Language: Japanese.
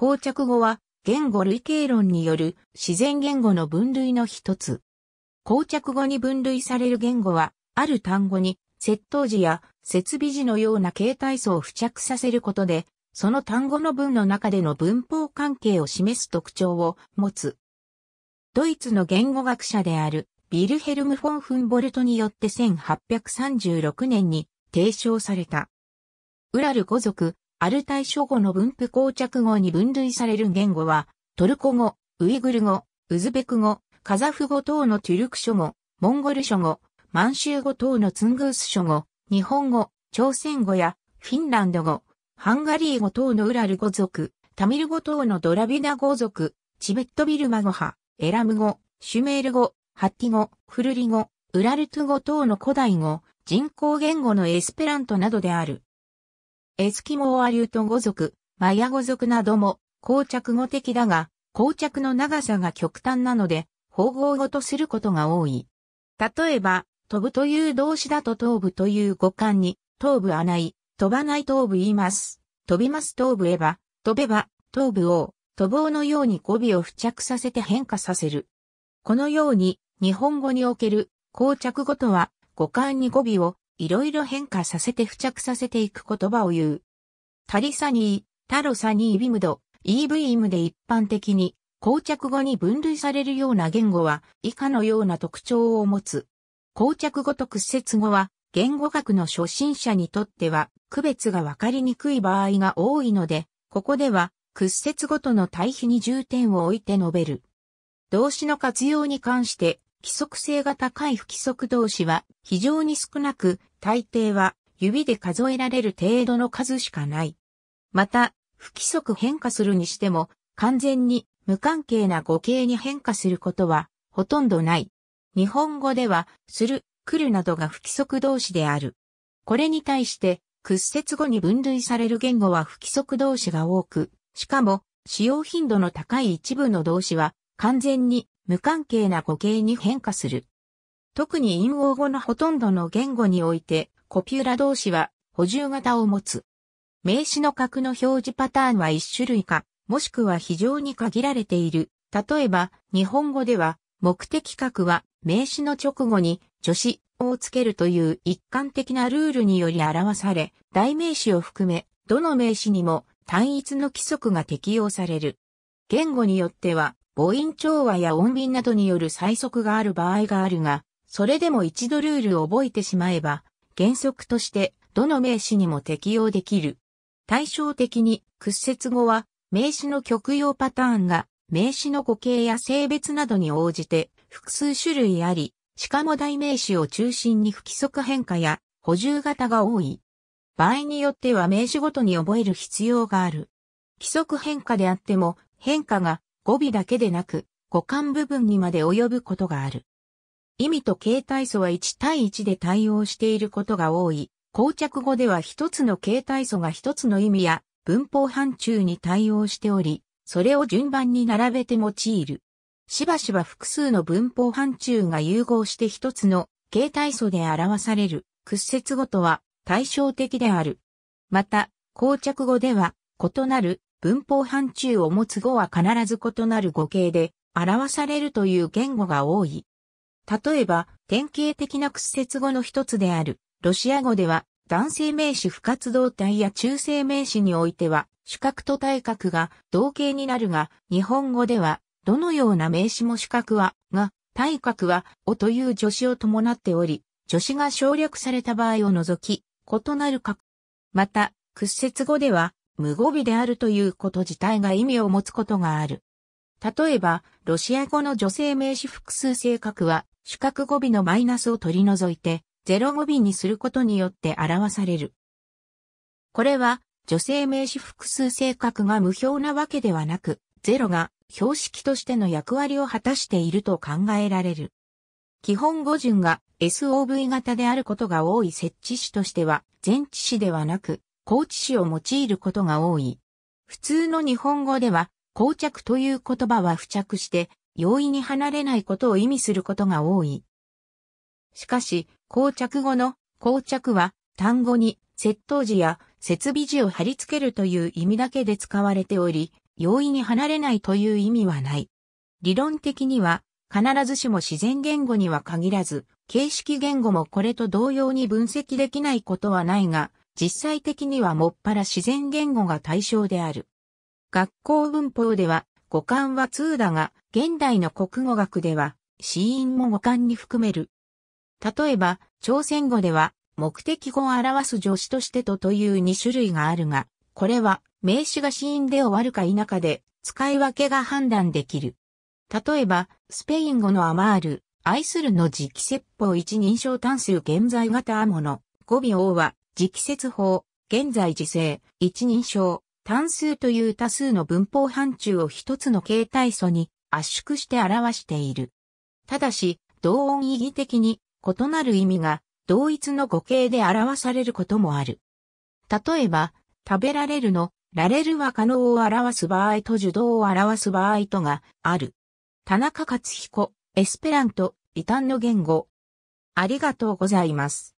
膠着語は言語類型論による自然言語の分類の一つ。膠着語に分類される言語は、ある単語に接頭時や設備時のような形態素を付着させることで、その単語の文の中での文法関係を示す特徴を持つ。ドイツの言語学者であるビルヘルム・フォン・フンボルトによって1836年に提唱された。ウラル語族、アルタイ諸語の分布膠着語に分類される言語は、トルコ語、ウイグル語、ウズベク語、カザフ語等のトゥルク諸語、モンゴル諸語、満州語等のツングース諸語、日本語、朝鮮語やフィンランド語、ハンガリー語等のウラル語族、タミル語等のドラビナ語族、チベットビルマ語派、エラム語、シュメール語、ハッティ語、フルリ語、ウラルト語等の古代語、人工言語のエスペラントなどである。エスキモーアリュート語族、マヤ語族なども、膠着語的だが、膠着の長さが極端なので、方法語とすることが多い。例えば、飛ぶという動詞だと頭部という語感に、頭部はない、飛ばない頭部言います。飛びます頭部へば、飛べば、頭部を、飛ぼうのように語尾を付着させて変化させる。このように、日本語における、膠着語とは、語感に語尾をいろいろ変化させて付着させていく言葉を言う。タリサニー、タロサニービムド、EV ムで一般的に、膠着語に分類されるような言語は以下のような特徴を持つ。膠着語と屈折語は言語学の初心者にとっては区別がわかりにくい場合が多いので、ここでは屈折語との対比に重点を置いて述べる。動詞の活用に関して規則性が高い不規則動詞は非常に少なく大抵は指で数えられる程度の数しかない。また、不規則変化するにしても、完全に無関係な語形に変化することはほとんどない。日本語では、する、来るなどが不規則動詞である。これに対して、屈折後に分類される言語は不規則動詞が多く、しかも、使用頻度の高い一部の動詞は、完全に無関係な語形に変化する。特に陰語語のほとんどの言語において、コピュラ同士は補充型を持つ。名詞の格の表示パターンは一種類か、もしくは非常に限られている。例えば、日本語では、目的格は名詞の直後に助詞をつけるという一貫的なルールにより表され、代名詞を含め、どの名詞にも単一の規則が適用される。言語によっては、母音調和や音便などによる最速がある場合があるが、それでも一度ルールを覚えてしまえば、原則としてどの名詞にも適用できる。対照的に屈折語は名詞の極用パターンが名詞の語形や性別などに応じて複数種類あり、しかも代名詞を中心に不規則変化や補充型が多い。場合によっては名詞ごとに覚える必要がある。規則変化であっても変化が語尾だけでなく語感部分にまで及ぶことがある。意味と形態素は1対1で対応していることが多い。膠着語では一つの形態素が一つの意味や文法範疇に対応しており、それを順番に並べて用いる。しばしば複数の文法範疇が融合して一つの形態素で表される屈折語とは対照的である。また、膠着語では異なる文法範疇を持つ語は必ず異なる語形で表されるという言語が多い。例えば、典型的な屈折語の一つである、ロシア語では、男性名詞不活動体や中性名詞においては、主格と体格が同型になるが、日本語では、どのような名詞も主格は、が、体格は、おという助詞を伴っており、助詞が省略された場合を除き、異なる格。また、屈折語では、無語尾であるということ自体が意味を持つことがある。例えば、ロシア語の女性名詞複数性格は、主格語尾のマイナスを取り除いて、0語尾にすることによって表される。これは、女性名詞複数性格が無表なわけではなく、0が標識としての役割を果たしていると考えられる。基本語順が SOV 型であることが多い設置詞としては、前置詞ではなく、後置詞を用いることが多い。普通の日本語では、膠着という言葉は付着して容易に離れないことを意味することが多い。しかし、膠着語の膠着は単語に窃盗時や設備時を貼り付けるという意味だけで使われており、容易に離れないという意味はない。理論的には、必ずしも自然言語には限らず、形式言語もこれと同様に分析できないことはないが、実際的にはもっぱら自然言語が対象である。学校文法では語感は通だが、現代の国語学では、死因も語感に含める。例えば、朝鮮語では、目的語を表す助詞としてとという2種類があるが、これは名詞が死因で終わるか否かで使い分けが判断できる。例えば、スペイン語のアマール、愛するの直説法一人称単数現在型アモの、語尾王は直説法、現在時制、一人称、単数という多数の文法範疇を一つの形態素に圧縮して表している。ただし、同音意義的に異なる意味が同一の語形で表されることもある。例えば、食べられるの、られるは可能を表す場合と受動を表す場合とがある。田中克彦、エスペラント、異端の言語。ありがとうございます。